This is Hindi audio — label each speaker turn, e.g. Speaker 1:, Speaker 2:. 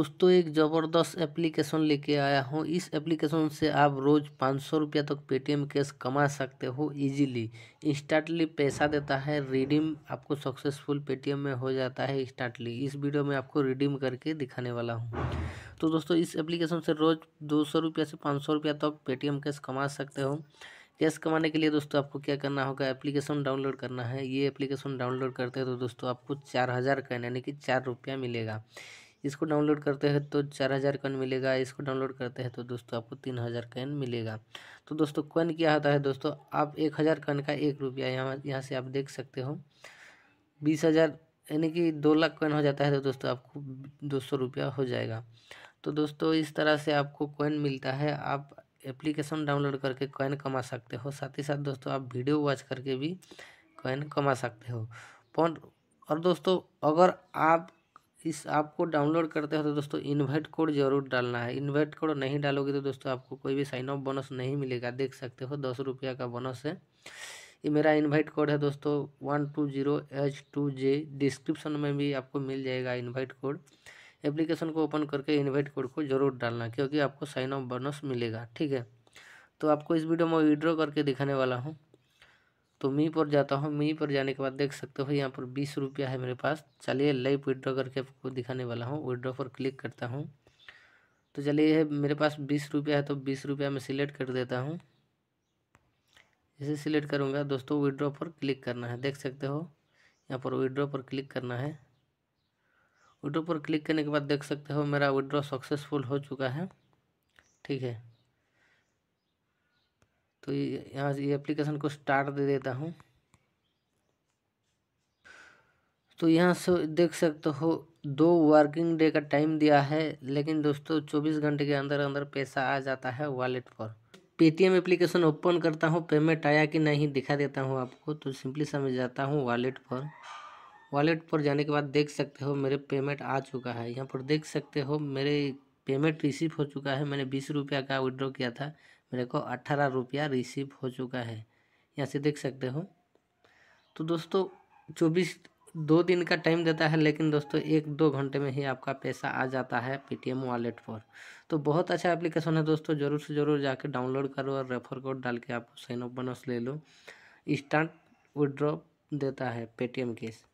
Speaker 1: दोस्तों एक ज़बरदस्त एप्लीकेशन लेके आया हूँ इस एप्लीकेशन से आप रोज़ पाँच सौ रुपया तक पेटीएम कैश कमा सकते हो इजीली इंस्टांटली पैसा देता है रिडीम आपको सक्सेसफुल पेटीएम में हो जाता है इंस्टांटली इस वीडियो में आपको रिडीम करके दिखाने वाला हूँ तो दोस्तों इस एप्लीकेशन से रोज़ दो सौ रुपया से पाँच सौ रुपया तक पेटीएम कैश कमा सकते हो कैश कमाने के लिए दोस्तों आपको क्या करना होगा एप्लीकेशन डाउनलोड करना है ये एप्लीकेशन डाउनलोड करते हैं तो दोस्तों आपको चार हज़ार का यानी कि चार रुपया मिलेगा इसको डाउनलोड करते हैं तो चार हज़ार कॉइन मिलेगा इसको डाउनलोड करते हैं तो दोस्तों आपको तीन हज़ार कॉइन मिलेगा तो दोस्तों कॉइन क्या होता है दोस्तों आप एक हज़ार कॉइन का एक रुपया यहाँ यहाँ से आप देख सकते हो बीस हज़ार यानी कि दो लाख कॉइन हो जाता है तो दोस्तों आपको दो सौ रुपया हो जाएगा तो दोस्तों इस तरह से आपको कॉइन मिलता है आप एप्लीकेशन डाउनलोड करके कॉइन कमा सकते हो साथ ही साथ दोस्तों आप वीडियो वॉच करके भी कॉइन कमा सकते हो पॉइंट और दोस्तों अगर आप इस ऐप को डाउनलोड करते हो तो दोस्तों इन्वाइट कोड जरूर डालना है इन्वाइट कोड नहीं डालोगे तो दोस्तों आपको कोई भी साइन अप बोनस नहीं मिलेगा देख सकते हो दस रुपया का बोनस है ये मेरा इनवाइट कोड है दोस्तों one two zero H two J description में भी आपको मिल जाएगा इन्वाइट कोड एप्लीकेशन को ओपन करके इन्वाइट कोड को जरूर डालना क्योंकि आपको साइन अप बोनस मिलेगा ठीक है तो आपको इस वीडियो में विड्रॉ करके दिखाने वाला हूँ तो मी पर जाता हूँ मी पर जाने के बाद देख सकते हो यहाँ पर बीस रुपया है मेरे पास चलिए लाइव विड्रॉ करके आपको दिखाने वाला हूँ विड्रॉ पर क्लिक करता हूँ तो चलिए यह मेरे पास बीस रुपया है तो बीस रुपया मैं सिलेक्ट कर देता हूँ जैसे सिलेक्ट करूँगा दोस्तों विड्रॉ पर क्लिक करना है देख सकते हो यहाँ पर विड्रॉ पर क्लिक करना है विड्रॉ पर क्लिक करने के बाद देख सकते हो मेरा विड्रॉ सक्सेसफुल हो चुका है ठीक है तो यहाँ से ये एप्लीकेशन को स्टार्ट दे देता हूँ तो यहाँ से देख सकते हो दो वर्किंग डे का टाइम दिया है लेकिन दोस्तों चौबीस घंटे के अंदर अंदर पैसा आ जाता है वॉलेट पर पेटीएम एप्लीकेशन ओपन करता हूँ पेमेंट आया कि नहीं दिखा देता हूँ आपको तो सिंपली समझ जाता हूँ वॉलेट पर वॉलेट पर जाने के बाद देख सकते हो मेरे पेमेंट आ चुका है यहाँ पर देख सकते हो मेरे पेमेंट रिसीव हो चुका है मैंने बीस रुपया का विड्रॉ किया था मेरे को अट्ठारह रुपया रिसीव हो चुका है यहाँ से देख सकते हो तो दोस्तों चौबीस दो दिन का टाइम देता है लेकिन दोस्तों एक दो घंटे में ही आपका पैसा आ जाता है पेटीएम वॉलेट पर तो बहुत अच्छा एप्लीकेशन है दोस्तों ज़रूर से ज़रूर जाके डाउनलोड करो और रेफर कोड डाल के आप साइन अप बनोस ले लो इंस्टांट विड्रॉ देता है पेटीएम केस